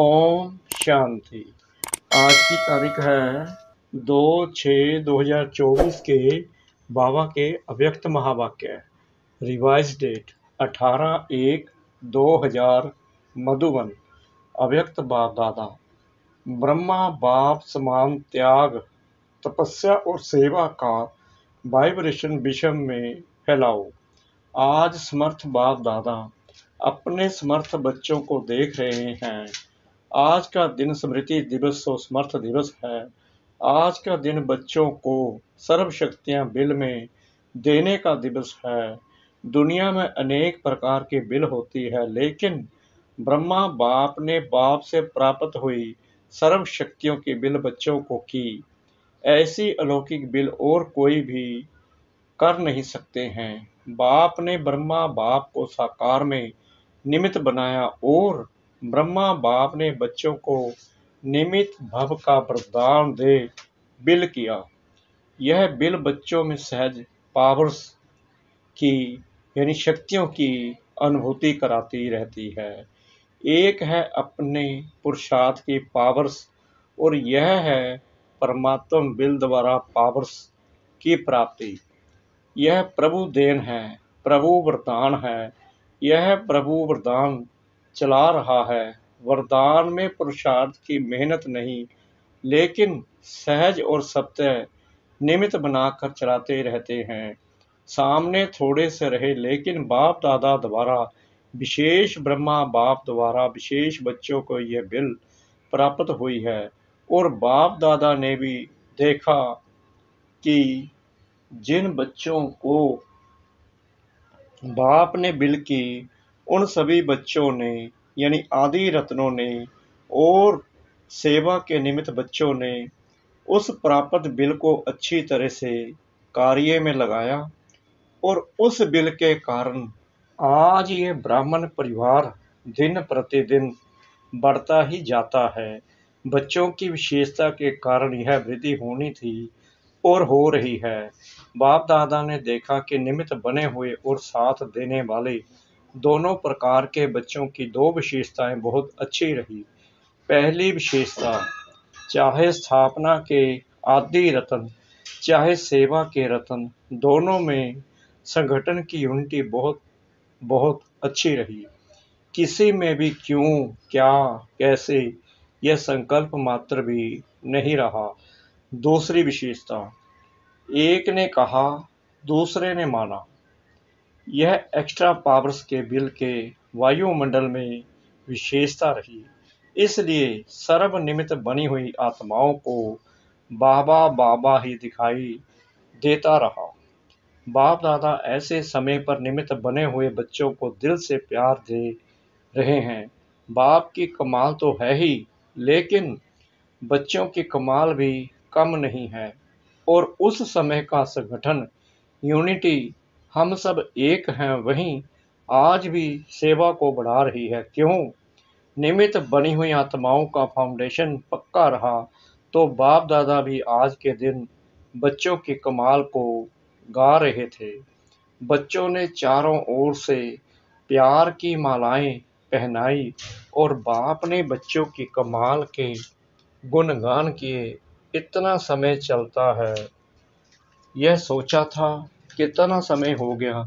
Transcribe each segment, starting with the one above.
ओम शांति आज की तारीख है दो छः दो हजार चौबीस के बाबा के अव्यक्त महावाक्य रिवाइज डेट अठारह एक दो हजार मधुबन अव्यक्त बाप दादा ब्रह्मा बाप समान त्याग तपस्या और सेवा का वाइब्रेशन विषम में फैलाओ आज समर्थ बाप दादा अपने समर्थ बच्चों को देख रहे हैं आज का दिन स्मृति दिवस और समर्थ दिवस है आज का दिन बच्चों को शक्तियाँ बिल में देने का दिवस है दुनिया में अनेक प्रकार की बिल होती है लेकिन ब्रह्मा बाप ने बाप से प्राप्त हुई सर्व शक्तियों की बिल बच्चों को की ऐसी अलौकिक बिल और कोई भी कर नहीं सकते हैं बाप ने ब्रह्मा बाप को साकार में निमित्त बनाया और ब्रह्मा बाप ने बच्चों को निमित भव का प्रदान दे बिल किया यह बिल बच्चों में सहज पावर्स की यानी शक्तियों की अनुभूति कराती रहती है एक है अपने पुरुषार्थ की पावर्स और यह है परमात्म बिल द्वारा पावर्स की प्राप्ति यह प्रभु देन है प्रभु वरदान है यह प्रभु वरदान चला रहा है वरदान में पुरुषार्थ की मेहनत नहीं लेकिन सहज और सत्य निमित बनाकर चलाते रहते हैं सामने थोड़े से रहे लेकिन बाप दादा द्वारा विशेष ब्रह्मा बाप द्वारा विशेष बच्चों को यह बिल प्राप्त हुई है और बाप दादा ने भी देखा कि जिन बच्चों को बाप ने बिल की उन सभी बच्चों ने यानी आदि रत्नों ने और सेवा के निमित्त बच्चों ने उस प्राप्त बिल को अच्छी तरह से कार्य में लगाया और उस बिल के कारण आज ये ब्राह्मण परिवार दिन प्रतिदिन बढ़ता ही जाता है बच्चों की विशेषता के कारण यह वृद्धि होनी थी और हो रही है बाप दादा ने देखा कि निमित्त बने हुए और साथ देने वाले दोनों प्रकार के बच्चों की दो विशेषताएं बहुत अच्छी रही पहली विशेषता चाहे स्थापना के आदि रतन चाहे सेवा के रतन दोनों में संगठन की यूनिटी बहुत बहुत अच्छी रही किसी में भी क्यों क्या कैसे यह संकल्प मात्र भी नहीं रहा दूसरी विशेषता एक ने कहा दूसरे ने माना यह एक्स्ट्रा पावर्स के बिल के वायुमंडल में विशेषता रही इसलिए सर्वनिमित बनी हुई आत्माओं को बाबा बाबा ही दिखाई देता रहा बाप दादा ऐसे समय पर निमित्त बने हुए बच्चों को दिल से प्यार दे रहे हैं बाप की कमाल तो है ही लेकिन बच्चों की कमाल भी कम नहीं है और उस समय का संगठन यूनिटी हम सब एक हैं वहीं आज भी सेवा को बढ़ा रही है क्यों निमित्त बनी हुई आत्माओं का फाउंडेशन पक्का रहा तो बाप दादा भी आज के दिन बच्चों के कमाल को गा रहे थे बच्चों ने चारों ओर से प्यार की मालाएं पहनाई और बाप ने बच्चों की कमाल के गुणगान किए इतना समय चलता है यह सोचा था कितना समय हो गया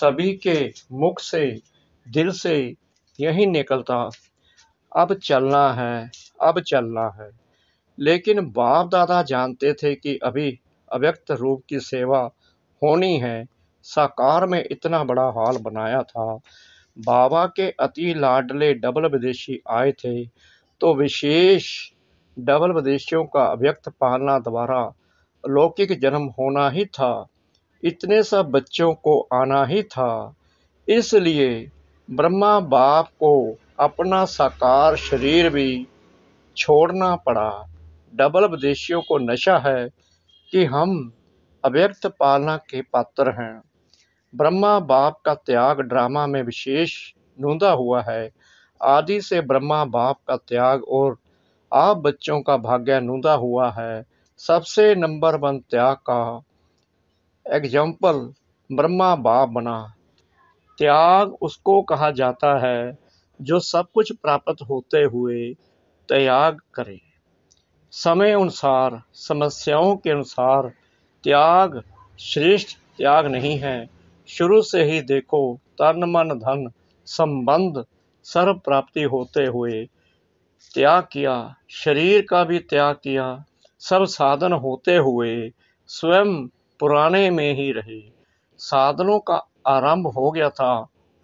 सभी के मुख से दिल से यही निकलता अब चलना है अब चलना है लेकिन बाप दादा जानते थे कि अभी अव्यक्त रूप की सेवा होनी है साकार में इतना बड़ा हाल बनाया था बाबा के अति लाडले डबल विदेशी आए थे तो विशेष डबल विदेशियों का अव्यक्त पालना द्वारा अलौकिक जन्म होना ही था इतने सब बच्चों को आना ही था इसलिए ब्रह्मा बाप को अपना साकार शरीर भी छोड़ना पड़ा डबल विदेशियों को नशा है कि हम अव्यक्त पालना के पात्र हैं ब्रह्मा बाप का त्याग ड्रामा में विशेष नूंदा हुआ है आदि से ब्रह्मा बाप का त्याग और आप बच्चों का भाग्य नूंदा हुआ है सबसे नंबर वन त्याग का एग्जाम्पल ब्रह्मा बा बना त्याग उसको कहा जाता है जो सब कुछ प्राप्त होते हुए त्याग करे समय अनुसार समस्याओं के अनुसार त्याग श्रेष्ठ त्याग नहीं है शुरू से ही देखो तन मन धन संबंध सर्व प्राप्ति होते हुए त्याग किया शरीर का भी त्याग किया सब साधन होते हुए स्वयं पुराने में ही रहे साधनों का आरंभ हो गया था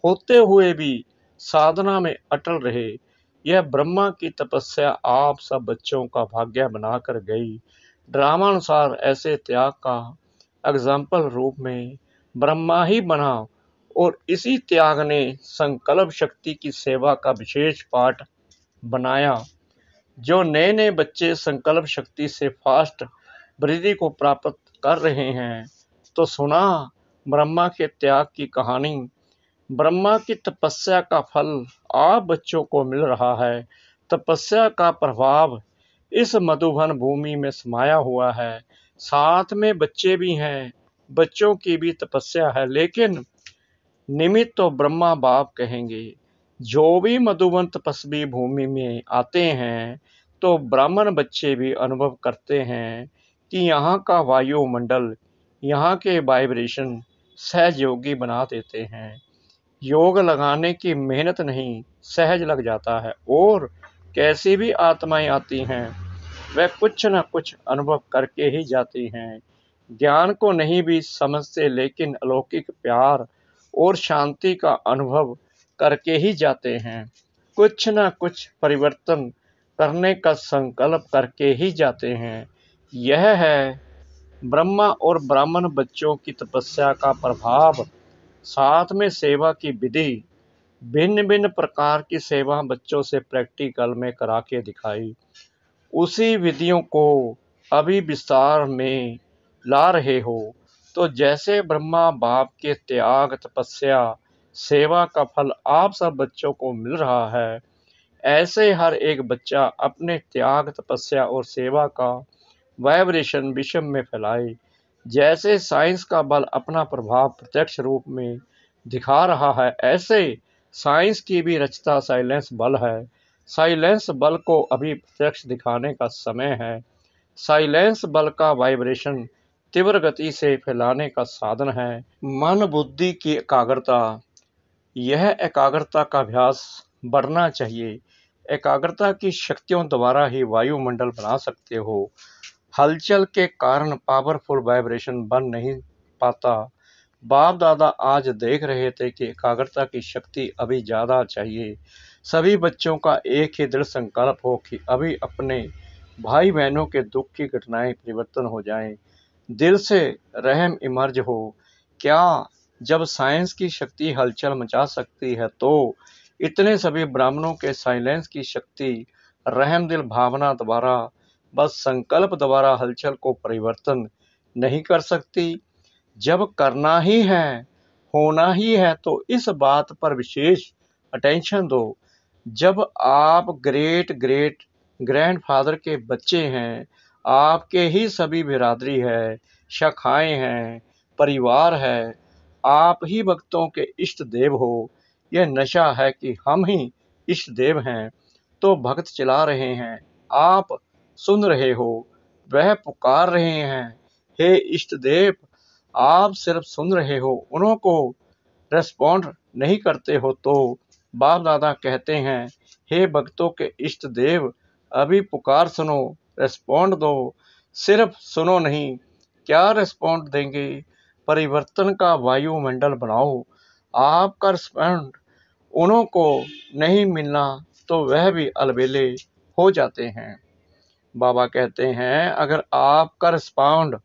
होते हुए भी साधना में अटल रहे यह ब्रह्मा की तपस्या आप सब बच्चों का भाग्य बनाकर गई ड्रामानुसार ऐसे त्याग का एग्जाम्पल रूप में ब्रह्मा ही बना और इसी त्याग ने संकल्प शक्ति की सेवा का विशेष पाठ बनाया जो नए नए बच्चे संकल्प शक्ति से फास्ट वृद्धि को प्राप्त कर रहे हैं तो सुना ब्रह्मा के त्याग की कहानी ब्रह्मा की तपस्या का फल आप बच्चों को मिल रहा है तपस्या का प्रभाव इस मधुबन भूमि में समाया हुआ है साथ में बच्चे भी हैं बच्चों की भी तपस्या है लेकिन निमित्त तो ब्रह्मा बाप कहेंगे जो भी मधुबन तपस्वी भूमि में आते हैं तो ब्राह्मण बच्चे भी अनुभव करते हैं कि यहाँ का वायुमंडल यहाँ के वाइब्रेशन योगी बना देते हैं योग लगाने की मेहनत नहीं सहज लग जाता है और कैसी भी आत्माएं आती हैं वह कुछ न कुछ अनुभव करके ही जाती हैं ज्ञान को नहीं भी समझते लेकिन अलौकिक प्यार और शांति का अनुभव करके ही जाते हैं कुछ न कुछ परिवर्तन करने का संकल्प करके ही जाते हैं यह है ब्रह्मा और ब्राह्मण बच्चों की तपस्या का प्रभाव साथ में सेवा की विधि भिन्न भिन्न प्रकार की सेवा बच्चों से प्रैक्टिकल में करा के दिखाई उसी विधियों को अभी विस्तार में ला रहे हो तो जैसे ब्रह्मा बाप के त्याग तपस्या सेवा का फल आप सब बच्चों को मिल रहा है ऐसे हर एक बच्चा अपने त्याग तपस्या और सेवा का वाइब्रेशन विश्व में फैलाए जैसे साइंस का बल अपना प्रभाव प्रत्यक्ष रूप में दिखा रहा है ऐसे साइंस की भी रचता साइलेंस बल है साइलेंस बल को अभी प्रत्यक्ष दिखाने का समय है साइलेंस बल का वाइब्रेशन तीव्र गति से फैलाने का साधन है मन बुद्धि की एकाग्रता यह एकाग्रता का अभ्यास बढ़ना चाहिए एकाग्रता की शक्तियों द्वारा ही वायुमंडल बना सकते हो हलचल के कारण पावरफुल वाइब्रेशन बन नहीं पाता बाप दादा आज देख रहे थे कि एकाग्रता की शक्ति अभी ज़्यादा चाहिए सभी बच्चों का एक ही दृढ़ संकल्प हो कि अभी अपने भाई बहनों के दुख की घटनाएं परिवर्तन हो जाएं, दिल से रहम इमर्ज हो क्या जब साइंस की शक्ति हलचल मचा सकती है तो इतने सभी ब्राह्मणों के साइलेंस की शक्ति रहम दिल भावना द्वारा बस संकल्प द्वारा हलचल को परिवर्तन नहीं कर सकती जब करना ही है होना ही है तो इस बात पर विशेष अटेंशन दो जब आप ग्रेट ग्रेट ग्रैंडफादर के बच्चे हैं आपके ही सभी बिरादरी है शाखाएं हैं परिवार है आप ही भक्तों के इष्ट देव हो यह नशा है कि हम ही इष्ट देव हैं तो भक्त चला रहे हैं आप सुन रहे हो वह पुकार रहे हैं हे इष्ट देव आप सिर्फ सुन रहे हो उनको रेस्पॉन्ड नहीं करते हो तो बाप दादा कहते हैं हे भक्तों के इष्ट देव अभी पुकार सुनो रेस्पोंड दो सिर्फ सुनो नहीं क्या रेस्पोंड देंगे परिवर्तन का वायुमंडल बनाओ आपका रेस्पोंड उन्हों को नहीं मिलना तो वह भी अलबेले हो जाते हैं बाबा कहते हैं अगर आपका रिस्पॉन्ड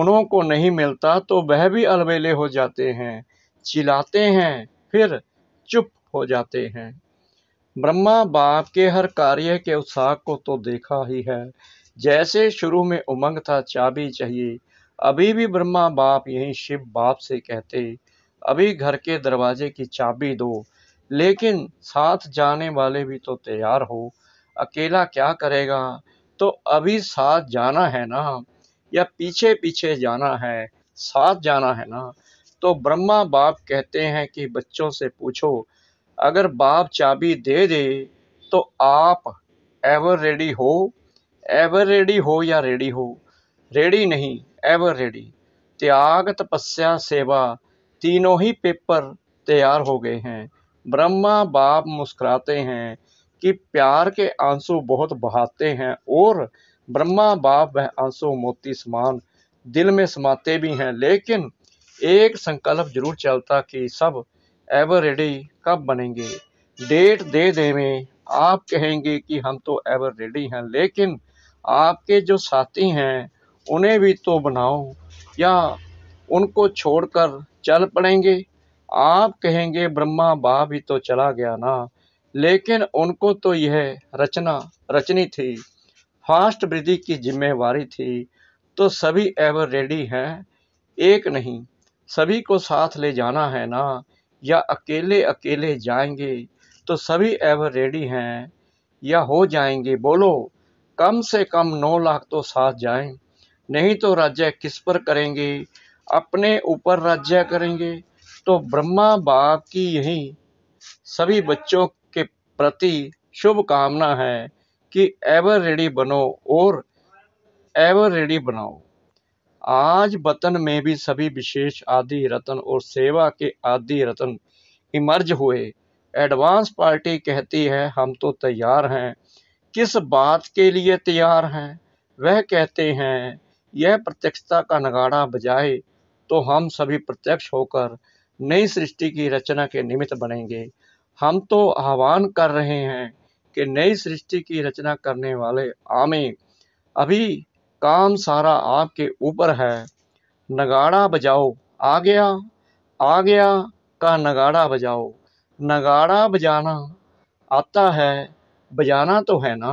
उन्हों को नहीं मिलता तो वह भी अलबेले हो जाते हैं चिल्लाते हैं फिर चुप हो जाते हैं ब्रह्मा बाप के हर कार्य के उत्साह को तो देखा ही है जैसे शुरू में उमंग था चाबी चाहिए अभी भी ब्रह्मा बाप यही शिव बाप से कहते अभी घर के दरवाजे की चाबी दो लेकिन साथ जाने वाले भी तो तैयार हो अकेला क्या करेगा तो अभी साथ जाना है ना या पीछे पीछे जाना है साथ जाना है ना तो ब्रह्मा बाप कहते हैं कि बच्चों से पूछो अगर बाप चाबी दे दे तो आप एवर रेडी हो एवर रेडी हो या रेडी हो रेडी नहीं एवर रेडी त्याग तपस्या सेवा तीनों ही पेपर तैयार हो गए हैं ब्रह्मा बाप मुस्कुराते हैं कि प्यार के आंसू बहुत बहाते हैं और ब्रह्मा बाप वह आंसू मोती समान दिल में समाते भी हैं लेकिन एक संकल्प जरूर चलता कि सब एवर रेडी कब बनेंगे डेट दे देवे आप कहेंगे कि हम तो एवर रेडी हैं लेकिन आपके जो साथी हैं उन्हें भी तो बनाओ या उनको छोड़कर चल पड़ेंगे आप कहेंगे ब्रह्मा बाप भी तो चला गया ना लेकिन उनको तो यह रचना रचनी थी फास्ट वृद्धि की जिम्मेवारी थी तो सभी एवर रेडी हैं एक नहीं सभी को साथ ले जाना है ना या अकेले अकेले जाएंगे तो सभी एवर रेडी हैं या हो जाएंगे बोलो कम से कम नौ लाख तो साथ जाएं नहीं तो राज्य किस पर करेंगे अपने ऊपर राज्य करेंगे तो ब्रह्मा बाप की यही सभी बच्चों प्रति शुभकामना है कि एवर रेडी बनो और एवर रेडी बनाओ आज वतन में भी सभी विशेष आदि रतन और सेवा के आदि रतन इमर्ज हुए एडवांस पार्टी कहती है हम तो तैयार हैं किस बात के लिए तैयार हैं वह कहते हैं यह प्रत्यक्षता का नगाड़ा बजाए तो हम सभी प्रत्यक्ष होकर नई सृष्टि की रचना के निमित्त बनेंगे हम तो आह्वान कर रहे हैं कि नई सृष्टि की रचना करने वाले आमे अभी काम सारा आपके ऊपर है नगाड़ा बजाओ आ गया आ गया का नगाड़ा बजाओ नगाड़ा बजाना आता है बजाना तो है ना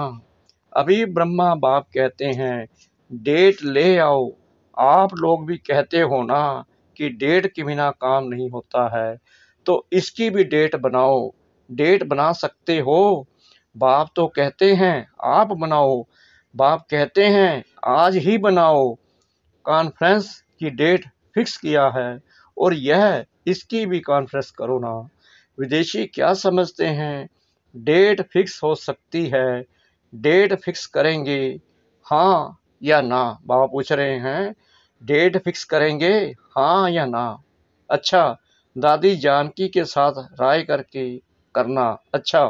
अभी ब्रह्मा बाप कहते हैं डेट ले आओ आप लोग भी कहते हो ना कि डेट के बिना काम नहीं होता है तो इसकी भी डेट बनाओ डेट बना सकते हो बाप तो कहते हैं आप बनाओ बाप कहते हैं आज ही बनाओ कॉन्फ्रेंस की डेट फिक्स किया है और यह इसकी भी कॉन्फ्रेंस करो ना विदेशी क्या समझते हैं डेट फिक्स हो सकती है डेट फिक्स करेंगे हाँ या ना बाबा पूछ रहे हैं डेट फिक्स करेंगे हाँ या ना अच्छा दादी जानकी के साथ राय करके करना अच्छा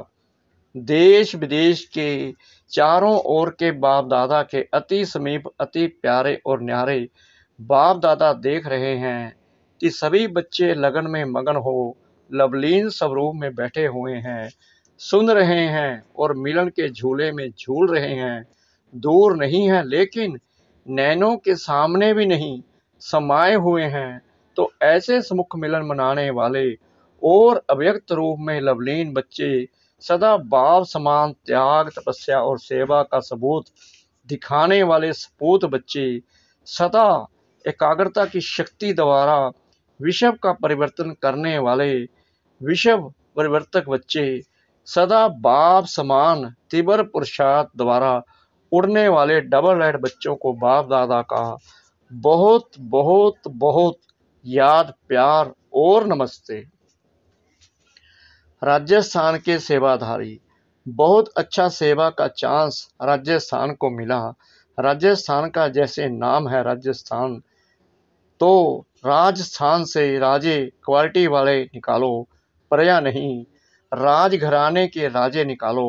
देश विदेश के चारों ओर के बाप दादा के अति समीप अति प्यारे और न्यारे बाप दादा देख रहे हैं कि सभी बच्चे लगन में मगन हो लवलीन स्वरूप में बैठे हुए हैं सुन रहे हैं और मिलन के झूले में झूल रहे हैं दूर नहीं है लेकिन नैनों के सामने भी नहीं समाये हुए हैं तो ऐसे समुख मिलन मनाने वाले और अव्यक्त रूप में लवलीन बच्चे सदा भाव समान त्याग तपस्या और सेवा का सबूत दिखाने वाले सपूत बच्चे सदा एकाग्रता की शक्ति द्वारा विषव का परिवर्तन करने वाले विषव परिवर्तक बच्चे सदा बाप समान तिबर पुरुषार्थ द्वारा उड़ने वाले डबल हेड बच्चों को बाप दादा का बहुत बहुत बहुत याद प्यार और नमस्ते राजस्थान के सेवाधारी बहुत अच्छा सेवा का चांस राजस्थान को मिला राजस्थान का जैसे नाम है राजस्थान तो राजस्थान से राजे क्वालिटी वाले निकालो प्रया नहीं राजघराने के राजे निकालो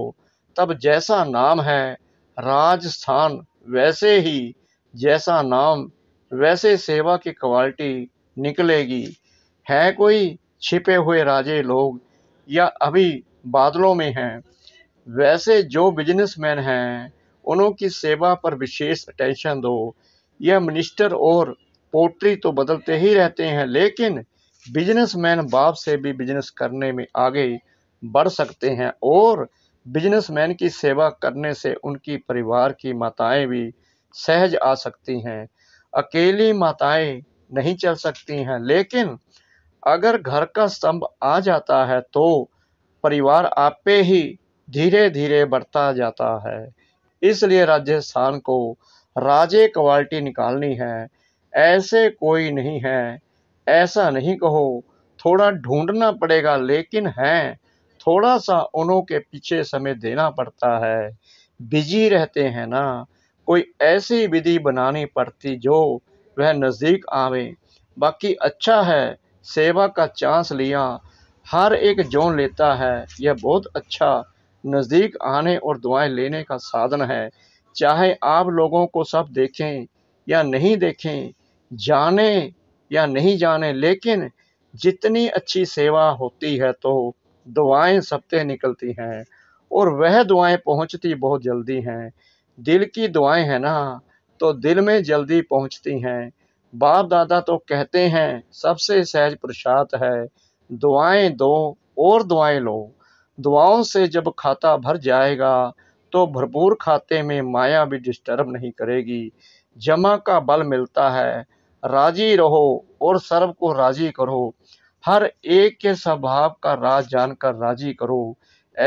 तब जैसा नाम है राजस्थान वैसे ही जैसा नाम वैसे सेवा की क्वालिटी निकलेगी है कोई छिपे हुए राजे लोग या अभी बादलों में हैं वैसे जो बिजनेसमैन हैं उन्हों की सेवा पर विशेष अटेंशन दो यह मिनिस्टर और पोट्री तो बदलते ही रहते हैं लेकिन बिजनेसमैन बाप से भी बिजनेस करने में आगे बढ़ सकते हैं और बिजनेसमैन की सेवा करने से उनकी परिवार की माताएं भी सहज आ सकती हैं अकेली माताएं नहीं चल सकती हैं लेकिन अगर घर का स्तंभ आ जाता है तो परिवार आपे ही धीरे धीरे बढ़ता जाता है इसलिए राजस्थान को राजे क्वालिटी निकालनी है ऐसे कोई नहीं है ऐसा नहीं कहो थोड़ा ढूंढना पड़ेगा लेकिन है थोड़ा सा उनों के पीछे समय देना पड़ता है बिजी रहते हैं ना कोई ऐसी विधि बनानी पड़ती जो वह नज़दीक आवे बाकी अच्छा है सेवा का चांस लिया हर एक जोन लेता है यह बहुत अच्छा नज़दीक आने और दुआएं लेने का साधन है चाहे आप लोगों को सब देखें या नहीं देखें जाने या नहीं जाने लेकिन जितनी अच्छी सेवा होती है तो दुआएं सबते निकलती हैं और वह दुआएं पहुंचती बहुत जल्दी हैं दिल की दुआएं हैं ना तो दिल में जल्दी पहुंचती हैं बाप दादा तो कहते हैं सबसे सहज प्रसाद है दुआएं दो और दुआएं लो दुआओं से जब खाता भर जाएगा तो भरपूर खाते में माया भी डिस्टर्ब नहीं करेगी जमा का बल मिलता है राजी रहो और सर्व को राजी करो हर एक के स्वभाव का राज जानकर राजी करो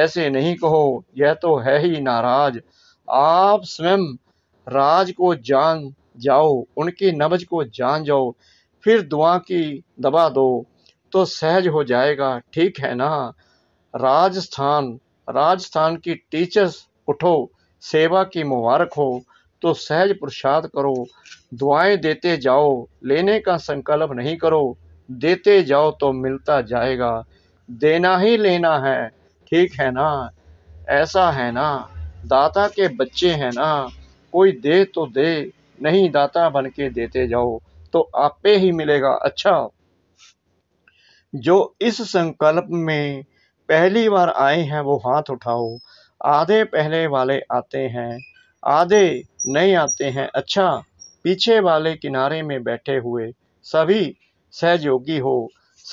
ऐसे नहीं कहो यह तो है ही नाराज आप स्वयं राज को जान जाओ उनकी नब्ज को जान जाओ फिर दुआ की दबा दो तो सहज हो जाएगा ठीक है ना राजस्थान राजस्थान की टीचर्स उठो सेवा की मुबारक हो तो सहज प्रसाद करो दुआएं देते जाओ लेने का संकल्प नहीं करो देते जाओ तो मिलता जाएगा देना ही लेना है ठीक है ना ऐसा है ना दाता के बच्चे हैं ना कोई दे तो दे नहीं दाता बन के देते जाओ तो आपे ही मिलेगा अच्छा जो इस संकल्प में पहली बार आए हैं वो हाथ उठाओ आधे पहले वाले आते हैं आधे नहीं आते हैं अच्छा पीछे वाले किनारे में बैठे हुए सभी सहयोगी हो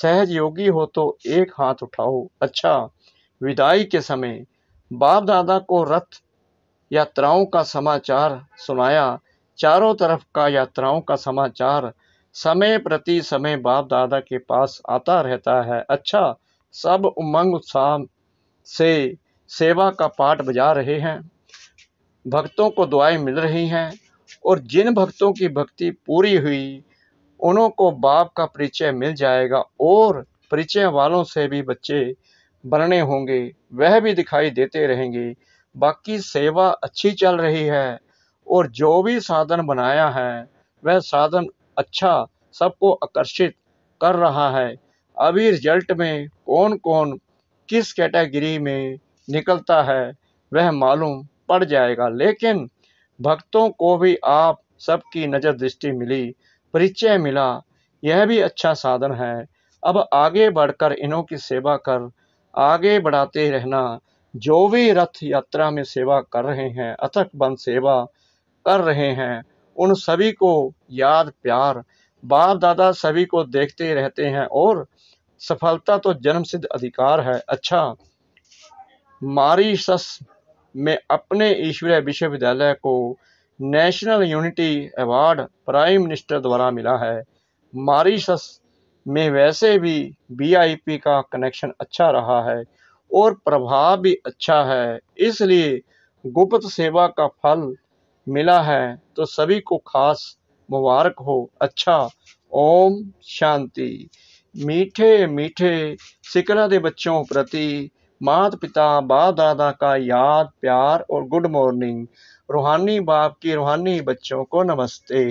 सहयोगी हो तो एक हाथ उठाओ अच्छा विदाई के समय बाप दादा को रथ यात्राओं का समाचार सुनाया चारों तरफ का यात्राओं का समाचार समय प्रति समय बाप दादा के पास आता रहता है अच्छा सब उमंग उत्साह से सेवा का पाठ बजा रहे हैं भक्तों को दुआएं मिल रही हैं और जिन भक्तों की भक्ति पूरी हुई उन्हों को बाप का परिचय मिल जाएगा और परिचय वालों से भी बच्चे बनने होंगे वह भी दिखाई देते रहेंगे बाकी सेवा अच्छी चल रही है और जो भी साधन बनाया है वह साधन अच्छा सबको आकर्षित कर रहा है अभी रिजल्ट में कौन कौन किस कैटेगरी में निकलता है वह मालूम पड़ जाएगा लेकिन भक्तों को भी आप सबकी नज़र दृष्टि मिली परिचय मिला यह भी अच्छा साधन है अब आगे बढ़कर इन्हों की सेवा कर आगे बढ़ाते रहना जो भी रथ यात्रा में सेवा कर रहे हैं अथक बन सेवा कर रहे हैं उन सभी को याद प्यार बाप दादा सभी को देखते रहते हैं और सफलता तो जन्म सिद्ध अधिकार है अच्छा मारीसस में अपने ईश्वरीय विश्वविद्यालय को national unity award prime minister द्वारा मिला है मारीसस में वैसे भी बीआईपी का कनेक्शन अच्छा रहा है और प्रभाव भी अच्छा है इसलिए गुप्त सेवा का फल मिला है तो सभी को खास मुबारक हो अच्छा ओम शांति मीठे मीठे सिकरा दे बच्चों प्रति मात पिता बाप दादा का याद प्यार और गुड मॉर्निंग रूहानी बाप की रूहानी बच्चों को नमस्ते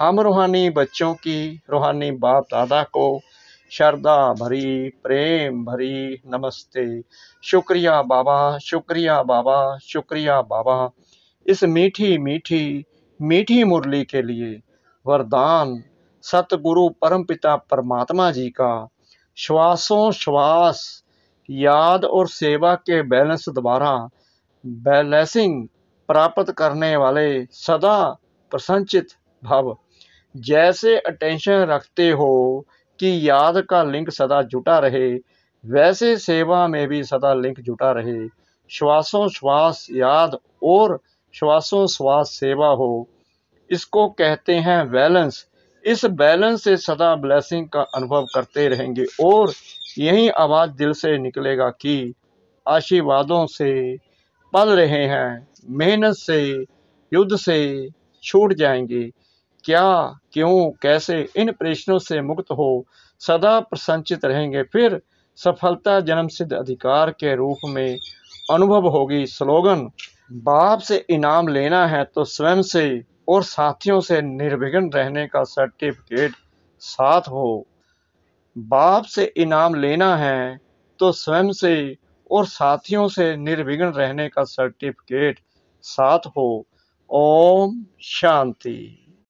हम रूहानी बच्चों की रूहानी बाप दादा को श्रद्धा भरी प्रेम भरी नमस्ते शुक्रिया बाबा शुक्रिया बाबा शुक्रिया बाबा इस मीठी मीठी मीठी मुरली के लिए वरदान सतगुरु परम पिता परमात्मा जी का श्वासों श्वास याद और सेवा के बैलेंस द्वारा बैलेंसिंग प्राप्त करने वाले सदा प्रसंचित भाव जैसे अटेंशन रखते हो की याद का लिंक सदा जुटा रहे वैसे सेवा में भी सदा लिंक जुटा रहे श्वासों श्वास याद और श्वासों श्वास सेवा हो इसको कहते हैं बैलेंस इस बैलेंस से सदा ब्लेसिंग का अनुभव करते रहेंगे और यही आवाज़ दिल से निकलेगा कि आशीर्वादों से पल रहे हैं मेहनत से युद्ध से छूट जाएंगे क्या क्यों कैसे इन प्रश्नों से मुक्त हो सदा प्रसंचित रहेंगे फिर सफलता जन्म सिद्ध अधिकार के रूप में अनुभव होगी स्लोगन बाप से इनाम लेना है तो स्वयं से और साथियों से निर्विघ्न रहने का सर्टिफिकेट साथ हो बाप से इनाम लेना है तो स्वयं से और साथियों से निर्विघ्न रहने का सर्टिफिकेट साथ हो ओम शांति